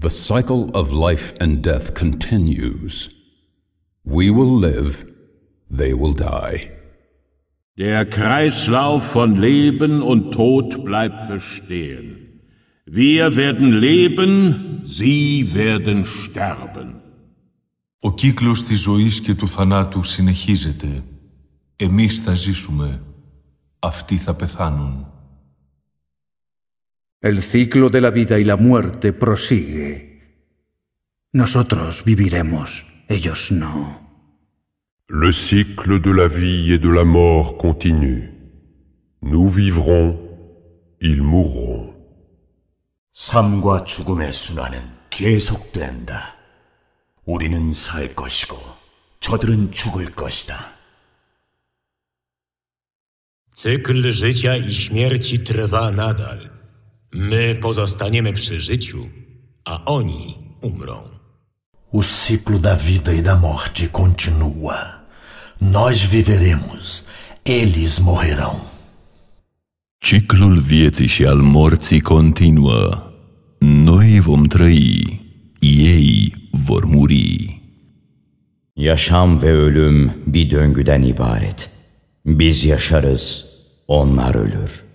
The cycle of life and death continues. We will live, they will die. Der Kreislauf von Leben und Tod bleibt bestehen. Wir werden leben, sie werden sterben. Ο κύκλος της ζωής και του θανάτου συνεχίζεται. Εμείς θα ζήσουμε, αυτοί θα πεθάνουν. El ciclo de la vida y la muerte prosigue. Nosotros viviremos, ellos no. Le cycle de la vie et de la mort continue. Nous vivrons, ils mourront. 삶과 죽음의 순환은 계속된다. 우리는 살 것이고 저들은 죽을 것이다. Cykl życia i śmierci trwa nadal. My pozostaniemy przy życiu, a oni umrą. O ciclo da vida e da morte continua. Nós viveremos, eles morrerão. Ciclul vieții și al morții continuă. Noi vom trăi, ei vor muri. Yaşam ve ölüm bir döngüden ibaret. Biz yaşarız, onlar ölür.''